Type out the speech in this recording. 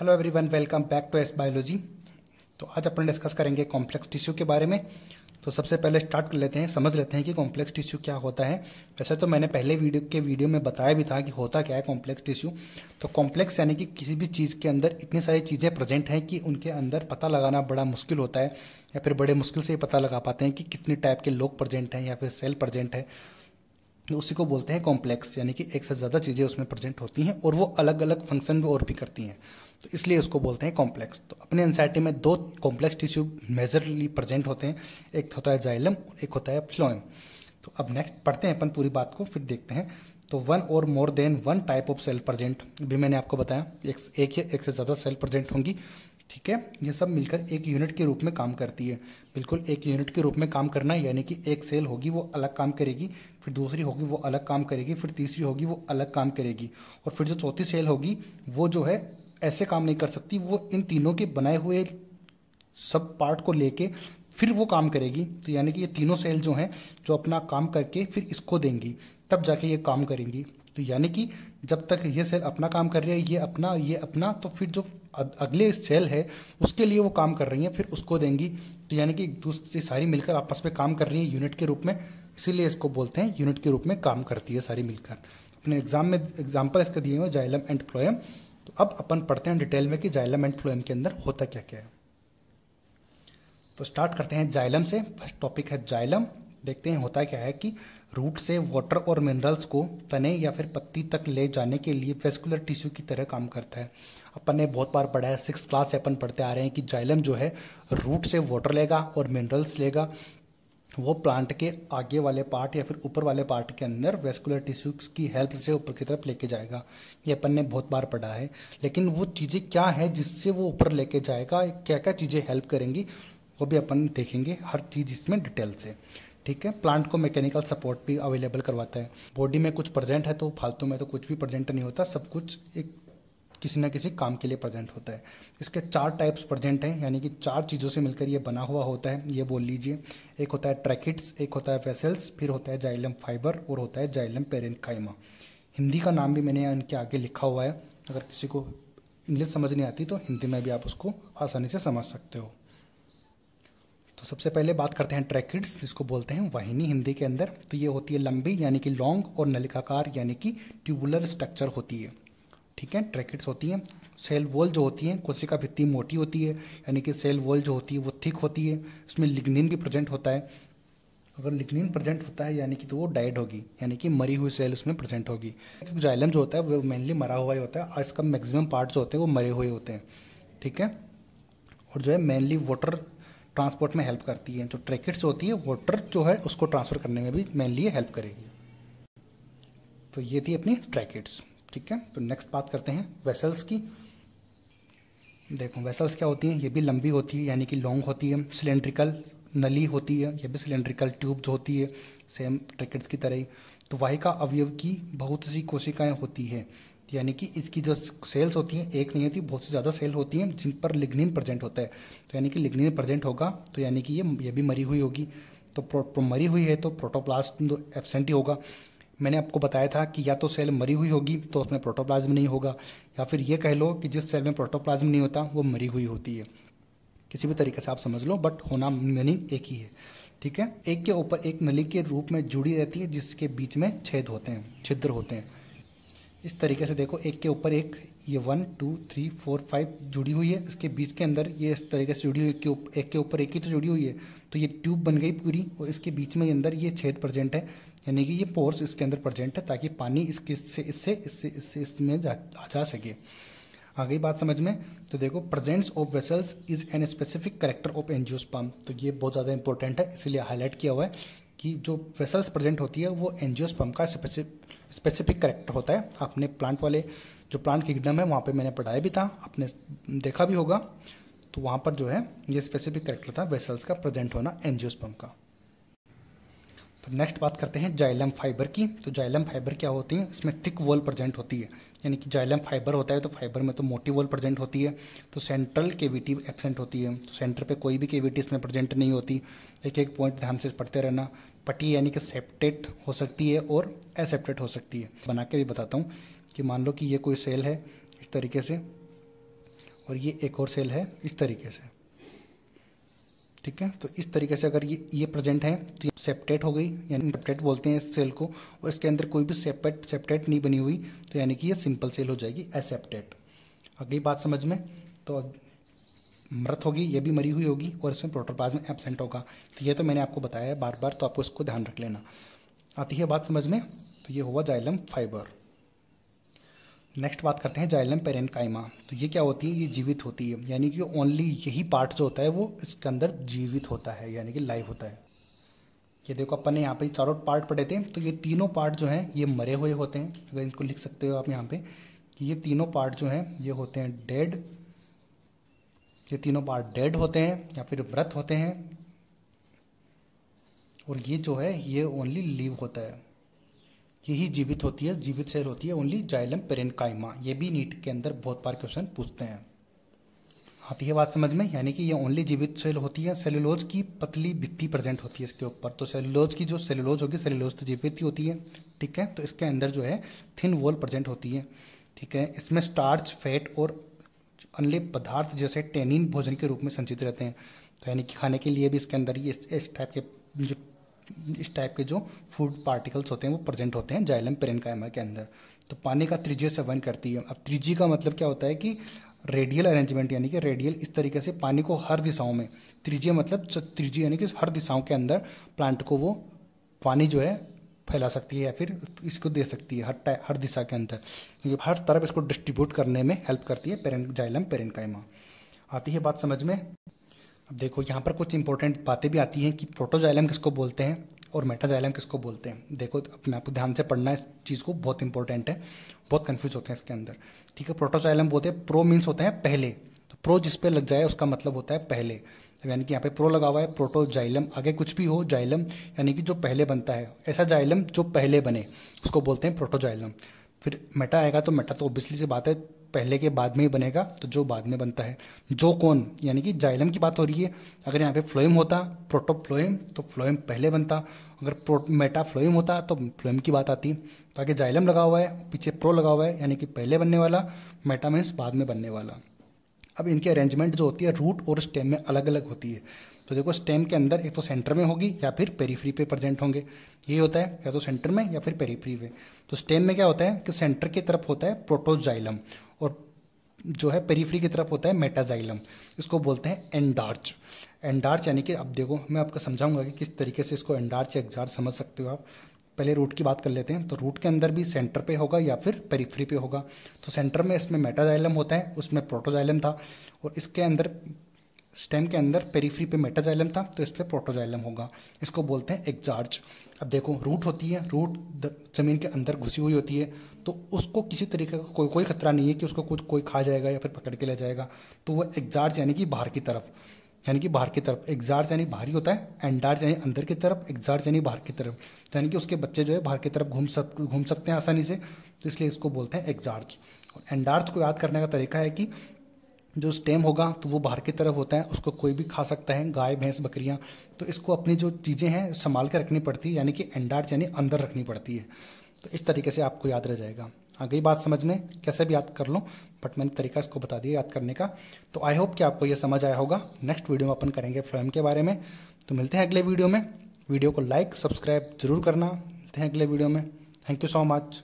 hello everyone welcome back to ace biology तो आज अपन डिस्कस करेंगे कॉम्प्लेक्स टिश्यू के बारे में तो सबसे पहले स्टार्ट कर लेते हैं समझ लेते हैं कि कॉम्प्लेक्स टिश्यू क्या होता है वैसे तो मैंने पहले वीडियो के वीडियो में बताया भी था कि होता क्या है कॉम्प्लेक्स टिश्यू तो कॉम्प्लेक्स यानी कि किसी भी चीज़ के अंदर इतनी सारी चीज़ें प्रेजेंट हैं कि उनके अंदर पता लगाना बड़ा मुश्किल होता है या फिर बड़े मुश्किल से ही पता लगा पाते हैं कि कितने टाइप के लोग प्रेजेंट हैं या फिर सेल प्रेजेंट है उसी को बोलते हैं कॉम्प्लेक्स यानी कि एक से ज़्यादा चीज़ें उसमें प्रेजेंट होती हैं और वो अलग अलग फंक्शन भी और भी करती हैं तो इसलिए उसको बोलते हैं कॉम्प्लेक्स तो अपने एनसाइटी में दो कॉम्प्लेक्स टिश्यू मेजरली प्रेजेंट होते हैं एक होता है जाइलम एक होता है फ्लोएम तो अब नेक्स्ट पढ़ते हैं अपन पूरी बात को फिर देखते हैं तो वन और more than one type of cell present भी मैंने आपको बताया एक एक या एक से ज़्यादा सेल प्रजेंट होंगी ठीक है ये सब मिलकर एक यूनिट के रूप में काम करती है बिल्कुल एक यूनिट के रूप में काम करना यानी कि एक सेल होगी वो अलग काम करेगी फिर दूसरी होगी वो अलग काम करेगी फिर तीसरी होगी वो अलग काम करेगी और फिर जो चौथी सेल होगी वो जो है ऐसे काम नहीं कर सकती वो इन तीनों के बनाए हुए सब पार्ट को लेके फिर वो काम करेगी तो यानी कि ये तीनों सेल जो हैं जो अपना काम करके फिर इसको देंगी तब जाके ये काम करेंगी तो यानी कि जब तक ये सेल अपना काम कर रही है ये अपना ये अपना तो फिर जो अगले सेल है उसके लिए वो काम कर रही हैं फिर उसको देंगी तो यानी कि एक दूसरी सारी मिलकर आपस में काम कर रही है यूनिट के रूप में इसीलिए इसको बोलते हैं यूनिट के रूप में काम करती है सारी मिलकर अपने एग्जाम में एग्जाम्पल इसका दिए हुए जाइलम एंड प्लोयम तो अब अपन पढ़ते हैं डिटेल में कि जाइलम एंड फ्लोएम के अंदर होता क्या क्या है तो स्टार्ट करते हैं जाइलम से फर्स्ट टॉपिक है जाइलम देखते हैं होता क्या है कि रूट से वाटर और मिनरल्स को तने या फिर पत्ती तक ले जाने के लिए वेस्कुलर टिश्यू की तरह काम करता है अपन ने बहुत बार पढ़ा है सिक्स क्लास से अपन पढ़ते आ रहे हैं कि जाइलम जो है रूट से वाटर लेगा और मिनरल्स लेगा वो प्लांट के आगे वाले पार्ट या फिर ऊपर वाले पार्ट के अंदर वेस्कुलर टिश्यू की हेल्प से ऊपर की तरफ लेके जाएगा ये अपन ने बहुत बार पढ़ा है लेकिन वो चीज़ें क्या है जिससे वो ऊपर लेके जाएगा क्या क्या चीज़ें हेल्प करेंगी वो भी अपन देखेंगे हर चीज़ इसमें डिटेल से ठीक है प्लांट को मैकेनिकल सपोर्ट भी अवेलेबल करवाता है बॉडी में कुछ प्रेजेंट है तो फालतू में तो कुछ भी प्रेजेंट नहीं होता सब कुछ एक किसी ना किसी काम के लिए प्रेजेंट होता है इसके चार टाइप्स प्रेजेंट हैं यानी कि चार चीज़ों से मिलकर ये बना हुआ होता है ये बोल लीजिए एक होता है ट्रैकिट्स एक होता है वेसल्स फिर होता है जाइलम फाइबर और होता है जाइलम पेरेनकाइमा हिंदी का नाम भी मैंने इनके आगे लिखा हुआ है अगर किसी को इंग्लिश समझ नहीं आती तो हिंदी में भी आप उसको आसानी से समझ सकते हो तो सबसे पहले बात करते हैं ट्रैकिड्स जिसको बोलते हैं वाहिनी हिंदी के अंदर तो ये होती है लंबी यानी कि लॉन्ग और नलिकाकार यानी कि ट्यूबुलर स्ट्रक्चर होती है ठीक है ट्रैकेट्स होती हैं सेल वॉल जो होती है कोशिका भित्ति मोटी होती है यानी कि सेल वॉल जो होती है वो थिक होती है उसमें लिग्निन भी प्रेजेंट होता है अगर लिग्निन प्रेजेंट होता है यानी कि तो वो डाइड होगी यानी कि मरी हुई सेल उसमें प्रेजेंट होगी जाइलम जो होता है वो मेनली मरा हुआ ही होता है और इसका मैक्सिमम पार्ट जो होते हैं वो मरे हुए होते हैं ठीक है और जो है मेनली वाटर ट्रांसपोर्ट में हेल्प करती है जो ट्रैकेट्स होती है वाटर जो है उसको ट्रांसफ़र करने में भी मेनली हेल्प करेगी तो ये थी अपनी ट्रैकेट्स ठीक है तो नेक्स्ट बात करते हैं वेसल्स की देखो वेसल्स क्या होती हैं ये भी लंबी होती है यानी कि लॉन्ग होती है सिलेंड्रिकल नली होती है ये भी सिलेंड्रिकल ट्यूब्स होती है सेम ट्रिकेट्स की तरह ही तो वाहिका अवयव की बहुत सी कोशिकाएं होती हैं यानी कि इसकी जो सेल्स होती हैं एक नहीं होती बहुत से ज़्यादा सेल होती हैं जिन पर लिग्निन प्रेजेंट होता है तो यानी कि लिग्निन प्रेजेंट होगा तो यानी कि ये ये भी मरी हुई होगी तो मरी हुई है तो प्रोटोप्लास्ट तो एबसेंट ही होगा मैंने आपको बताया था कि या तो सेल मरी हुई होगी तो उसमें प्रोटोप्लाज्म नहीं होगा या फिर ये कह लो कि जिस सेल में प्रोटोप्लाज्म नहीं होता वो मरी हुई होती है किसी भी तरीके से आप समझ लो बट होना मीनिंग एक ही है ठीक है एक के ऊपर एक नली के रूप में जुड़ी रहती है जिसके बीच में छेद होते हैं छिद्र होते हैं इस तरीके से देखो एक के ऊपर एक ये one two three four five जुड़ी हुई है इसके बीच के अंदर ये इस तरीके से जुड़ी हुई है एक के ऊपर एक ही तो जुड़ी हुई है तो ये ट्यूब बन गई पूरी और इसके बीच में अंदर ये छेद प्रजेंट है यानी कि ये पोर्स इसके अंदर प्रजेंट है ताकि पानी इसके इससे इससे इससे इससे इसमें जा, आ जा सके आ गई बात समझ में तो देखो presence of vessels is an specific character of angiosperm तो ये बहुत ज़्यादा इंपॉर्टेंट है इसीलिए हाईलाइट किया हुआ है कि जो वेसल्स प्रेजेंट होती है वो एनजियोस पम्प का स्पेसिफिक करेक्टर होता है आपने प्लांट वाले जो प्लांट किंगडम है वहाँ पर मैंने पढ़ाया भी था आपने देखा भी होगा तो वहाँ पर जो है ये स्पेसिफिक करेक्टर था वेसल्स का प्रजेंट होना एनजियोस पम्प का तो नेक्स्ट बात करते हैं जाइलम फाइबर की तो जाइलम फाइबर क्या होती है इसमें थिक वॉल प्रजेंट होती है यानी कि जाइलम फाइबर होता है तो फाइबर में तो मोटी वॉल प्रजेंट होती है तो सेंट्रल केविटी एबसेंट होती है तो सेंटर पे कोई भी केविटी इसमें प्रजेंट नहीं होती एक एक पॉइंट ध्यान से पढ़ते रहना पटी यानी कि सेप्टेट हो सकती है और एसेप्टेट हो सकती है बना के भी बताता हूँ कि मान लो कि ये कोई सेल है इस तरीके से और ये एक और सेल है इस तरीके से ठीक है तो इस तरीके से अगर ये ये प्रेजेंट है तो ये सेप्टेट हो गई यानी सेप्टेट बोलते हैं इस सेल को और इसके अंदर कोई भी सेपेट सेप्टेट नहीं बनी हुई तो यानी कि ये सिंपल सेल हो जाएगी एसेप्टेट अगली बात समझ में तो मृत होगी ये भी मरी हुई होगी और इसमें प्रोटोप्लाज्म एबसेंट होगा तो ये तो मैंने आपको बताया है बार बार तो आपको इसको ध्यान रख लेना आती है बात समझ में तो ये हुआ जाइलम फाइबर नेक्स्ट बात करते हैं जाइलम काइमा तो ये क्या होती है ये जीवित होती है यानी कि ओनली यही पार्ट जो होता है वो इसके अंदर जीवित होता है यानी कि लाइव होता है ये देखो अपन ने यहाँ पे चारों पार्ट पढ़े थे तो ये तीनों पार्ट जो हैं ये मरे हुए होते हैं अगर इनको लिख सकते हो आप यहाँ पे कि ये तीनों पार्ट जो हैं ये होते हैं डेड ये तीनों पार्ट डेड होते हैं या फिर मृत होते हैं और ये जो है ये ओनली लिव होता है यही जीवित होती है जीवित सेल होती है ओनली जाइलम पेरेंकाइमा ये भी नीट के अंदर बहुत बार क्वेश्चन पूछते हैं आती है बात समझ में यानी कि ये ओनली जीवित सेल होती है सेलुलोज की पतली भित्ति प्रेजेंट होती है इसके ऊपर तो सेलुलोज की जो सेलुलोज होगी सेलुलोज तो जीवित ही होती है ठीक है तो इसके अंदर जो है थिन वॉल प्रेजेंट होती है ठीक है इसमें स्टार्च फैट और अनले पदार्थ जैसे टेनिन भोजन के रूप में संचित रहते हैं तो यानी कि खाने के लिए भी इसके अंदर ये इस टाइप के जो इस टाइप के जो फूड पार्टिकल्स होते हैं वो प्रेजेंट होते हैं जाइलम पेरेनकाइमा के अंदर तो पानी का त्रिज्य सेवन करती है अब त्रिज्य का मतलब क्या होता है कि रेडियल अरेंजमेंट यानी कि रेडियल इस तरीके से पानी को हर दिशाओं में त्रिज्य मतलब त्रिज्य यानी कि हर दिशाओं के अंदर प्लांट को वो पानी जो है फैला सकती है या फिर इसको दे सकती है हर हर दिशा के अंदर क्योंकि हर तरफ इसको डिस्ट्रीब्यूट करने में हेल्प करती है पेरेंट जाइलम पेरेंट आती है बात समझ में अब देखो यहाँ पर कुछ इंपॉर्टेंट बातें भी आती हैं कि प्रोटोजाइलम किसको बोलते हैं और मेटाजाइलम किसको बोलते हैं देखो अपने आपको ध्यान से पढ़ना इस चीज़ को बहुत इंपॉर्टेंट है बहुत कन्फ्यूज होते हैं इसके अंदर ठीक है प्रोटोजाइलम बोलते हैं प्रो मीन्स होते हैं पहले तो प्रो जिस पे लग जाए उसका मतलब होता है पहले तो यानी कि यहाँ पे प्रो लगा हुआ है प्रोटोजाइलम आगे कुछ भी हो जाइलम यानी कि जो पहले बनता है ऐसा जाइलम जो पहले बने उसको बोलते हैं प्रोटोजाइलम फिर मेटा आएगा तो मेटा तो ओबियसली से बात है पहले के बाद में ही बनेगा तो जो बाद में बनता है जो कौन यानी कि जाइलम की बात हो रही है अगर यहाँ पे फ्लोएम होता प्रोटोफ्लोएम तो फ्लोएम पहले बनता अगर प्रो मेटाफ्लोएम होता तो फ्लोएम की बात आती तो आगे जाइलम लगा हुआ है पीछे प्रो लगा हुआ है यानी कि पहले बनने वाला मेटा मीन्स बाद में बनने वाला अब इनकी अरेंजमेंट जो होती है रूट और स्टेम में अलग अलग होती है तो देखो स्टेम के अंदर एक तो सेंटर में होगी या फिर पेरीफ्री पे प्रेजेंट होंगे ये होता है या तो सेंटर में या फिर पेरीफ्री पे तो स्टेम में क्या होता है कि सेंटर की तरफ होता है प्रोटोजाइलम और जो है पेरीफ्री की तरफ होता है मेटाजाइलम इसको बोलते हैं एंडार्च एंडार्च यानी कि अब देखो मैं आपको समझाऊंगा कि किस तरीके से इसको एंडार्च या एग्जार्च समझ सकते हो आप पहले रूट की बात कर लेते हैं तो रूट के अंदर भी सेंटर पे होगा या फिर पेरीफ्री पे होगा तो सेंटर में इसमें मेटाजाइलम होता है उसमें प्रोटोजाइलम था और इसके अंदर स्टेम के अंदर पेरीफ्री पे मेटाजाइलम था तो इस पर प्रोटोजाइलम होगा इसको बोलते हैं एग्जार्ज अब देखो रूट होती है रूट ज़मीन के अंदर घुसी हुई होती है तो उसको किसी तरीके का कोई कोई खतरा नहीं है कि उसको कुछ कोई खा जाएगा या फिर पकड़ के ले जाएगा तो वह एग्जार्ज यानी कि बाहर की तरफ यानी कि बाहर की तरफ एग्जार्ज यानी बाहरी होता है एंडार्ज यानी अंदर की तरफ एक्जार्च यानी बाहर की तरफ तो यानी कि उसके बच्चे जो है बाहर की तरफ घूम सक घूम सकते हैं आसानी से तो इसलिए इसको बोलते हैं एग्जार्ज और को याद करने का तरीका है कि जो स्टेम होगा तो वो बाहर की तरफ होता है उसको कोई भी खा सकता है गाय भैंस बकरियाँ तो इसको अपनी जो चीज़ें हैं संभाल के रखनी पड़ती है यानी कि एंडार्च यानी अंदर रखनी पड़ती है तो इस तरीके से आपको याद रह जाएगा आ हाँ, गई बात समझ में कैसे भी याद कर लो बट मैंने तरीका इसको बता दिया याद करने का तो आई होप कि आपको यह समझ आया होगा नेक्स्ट वीडियो में अपन करेंगे फ्लोएम के बारे में तो मिलते हैं अगले वीडियो में वीडियो को लाइक सब्सक्राइब जरूर करना मिलते हैं अगले वीडियो में थैंक यू सो मच